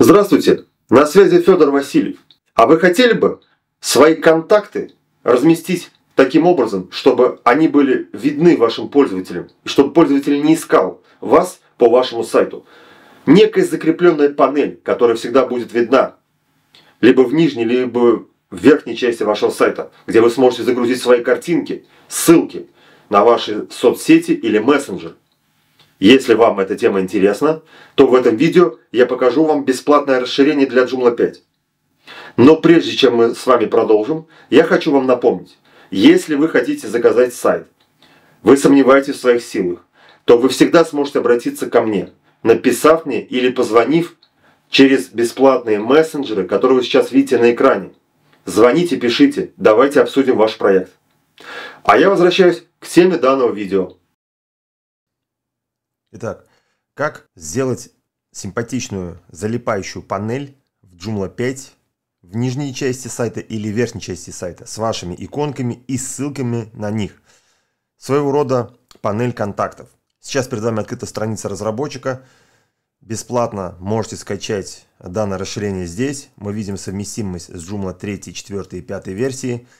Здравствуйте, на связи Федор Васильев. А вы хотели бы свои контакты разместить таким образом, чтобы они были видны вашим пользователям, и чтобы пользователь не искал вас по вашему сайту? Некая закрепленная панель, которая всегда будет видна либо в нижней, либо в верхней части вашего сайта, где вы сможете загрузить свои картинки, ссылки на ваши соцсети или мессенджеры. Если вам эта тема интересна, то в этом видео я покажу вам бесплатное расширение для Joomla 5. Но прежде чем мы с вами продолжим, я хочу вам напомнить, если вы хотите заказать сайт, вы сомневаетесь в своих силах, то вы всегда сможете обратиться ко мне, написав мне или позвонив через бесплатные мессенджеры, которые вы сейчас видите на экране. Звоните, пишите, давайте обсудим ваш проект. А я возвращаюсь к теме данного видео – Итак, как сделать симпатичную залипающую панель в Joomla 5 в нижней части сайта или верхней части сайта с вашими иконками и ссылками на них. Своего рода панель контактов. Сейчас перед вами открыта страница разработчика. Бесплатно можете скачать данное расширение здесь. Мы видим совместимость с Joomla 3, 4 и 5 версии –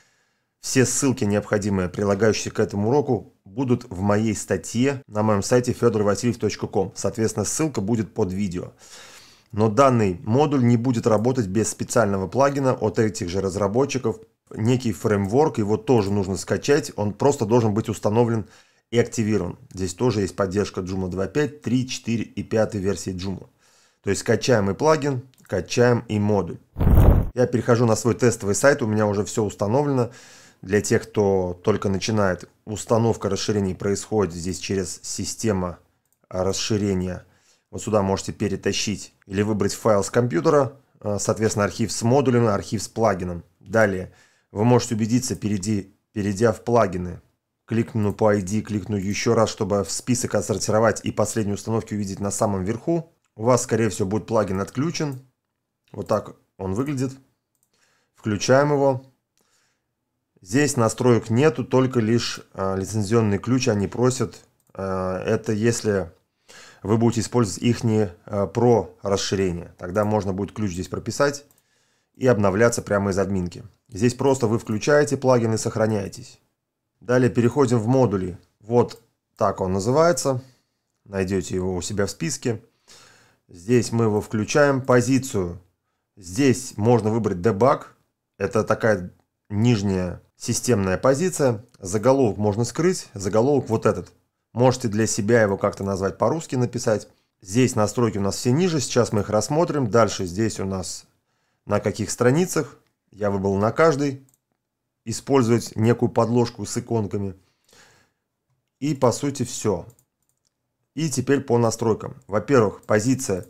все ссылки, необходимые, прилагающиеся к этому уроку, будут в моей статье на моем сайте fedorvasiliev.com. Соответственно, ссылка будет под видео. Но данный модуль не будет работать без специального плагина от этих же разработчиков. Некий фреймворк, его тоже нужно скачать, он просто должен быть установлен и активирован. Здесь тоже есть поддержка Joomla 2.5, 3, 4 и 5 версии Joomla. То есть качаем и плагин, качаем и модуль. Я перехожу на свой тестовый сайт, у меня уже все установлено. Для тех, кто только начинает, установка расширений происходит здесь через систему а, расширения. Вот сюда можете перетащить или выбрать файл с компьютера, а, соответственно, архив с модулем, архив с плагином. Далее вы можете убедиться, перейди, перейдя в плагины, кликну по ID, кликну еще раз, чтобы в список отсортировать и последние установки увидеть на самом верху. У вас, скорее всего, будет плагин отключен. Вот так он выглядит. Включаем его. Здесь настроек нету, только лишь э, лицензионный ключ они просят. Э, это если вы будете использовать их не э, про расширение. Тогда можно будет ключ здесь прописать и обновляться прямо из админки. Здесь просто вы включаете плагин и сохраняетесь. Далее переходим в модули. Вот так он называется. Найдете его у себя в списке. Здесь мы его включаем. Позицию. Здесь можно выбрать дебаг. Это такая нижняя Системная позиция. Заголовок можно скрыть. Заголовок вот этот. Можете для себя его как-то назвать по-русски написать. Здесь настройки у нас все ниже. Сейчас мы их рассмотрим. Дальше здесь у нас на каких страницах. Я выбрал на каждой. Использовать некую подложку с иконками. И по сути все. И теперь по настройкам. Во-первых, позиция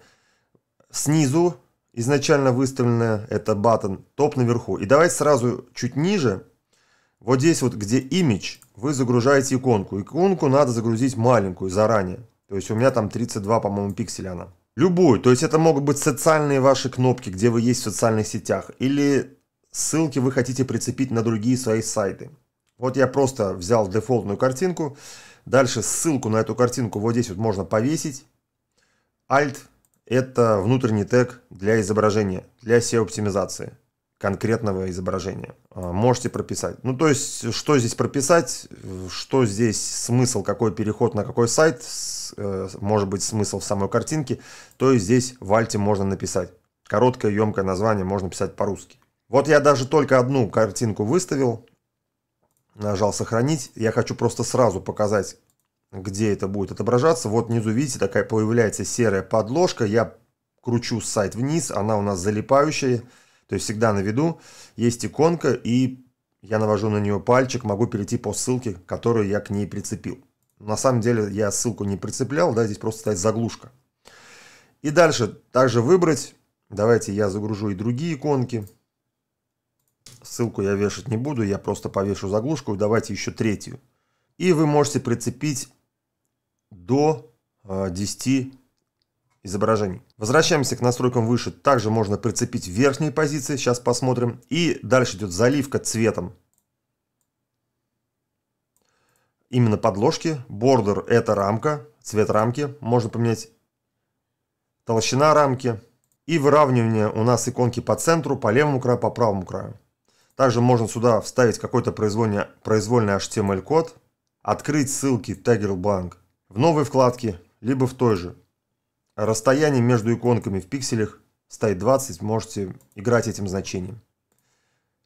снизу изначально выставленная. Это батон. Топ наверху. И давайте сразу чуть ниже вот здесь вот, где image, вы загружаете иконку. Иконку надо загрузить маленькую заранее. То есть у меня там 32, по-моему, пикселя она. Любую. То есть это могут быть социальные ваши кнопки, где вы есть в социальных сетях. Или ссылки вы хотите прицепить на другие свои сайты. Вот я просто взял дефолтную картинку. Дальше ссылку на эту картинку вот здесь вот можно повесить. Alt – это внутренний тег для изображения, для SEO-оптимизации конкретного изображения. А, можете прописать. Ну, то есть, что здесь прописать, что здесь смысл, какой переход на какой сайт, э, может быть, смысл в самой картинке, то есть здесь в альте можно написать. Короткое, емкое название можно писать по-русски. Вот я даже только одну картинку выставил, нажал «Сохранить». Я хочу просто сразу показать, где это будет отображаться. Вот внизу, видите, такая появляется серая подложка. Я кручу сайт вниз, она у нас залипающая. То есть всегда на виду есть иконка, и я навожу на нее пальчик, могу перейти по ссылке, которую я к ней прицепил. На самом деле я ссылку не прицеплял, да, здесь просто стоит заглушка. И дальше также выбрать. Давайте я загружу и другие иконки. Ссылку я вешать не буду, я просто повешу заглушку. Давайте еще третью. И вы можете прицепить до 10 э, изображений. Возвращаемся к настройкам выше. Также можно прицепить верхние позиции. Сейчас посмотрим. И дальше идет заливка цветом. Именно подложки. Бордер – это рамка, цвет рамки. Можно поменять толщина рамки. И выравнивание у нас иконки по центру, по левому краю, по правому краю. Также можно сюда вставить какой-то произвольный, произвольный HTML-код, открыть ссылки в Tigerbank в новой вкладке, либо в той же. Расстояние между иконками в пикселях стоит 20, можете играть этим значением.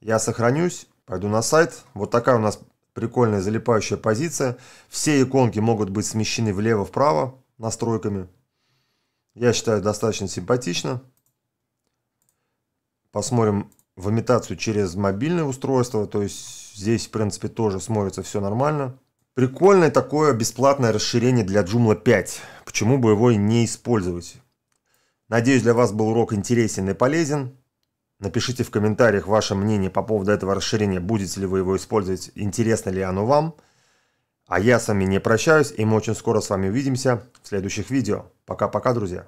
Я сохранюсь, пойду на сайт. Вот такая у нас прикольная залипающая позиция. Все иконки могут быть смещены влево-вправо настройками. Я считаю достаточно симпатично. Посмотрим в имитацию через мобильное устройство. То есть здесь, в принципе, тоже смотрится все нормально. Прикольное такое бесплатное расширение для Joomla 5 почему бы его и не использовать? Надеюсь, для вас был урок интересен и полезен. Напишите в комментариях ваше мнение по поводу этого расширения, будете ли вы его использовать, интересно ли оно вам. А я с вами не прощаюсь, и мы очень скоро с вами увидимся в следующих видео. Пока-пока, друзья.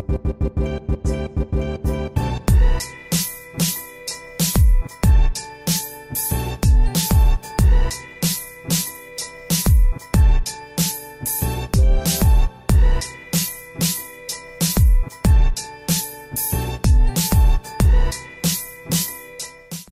Thank you.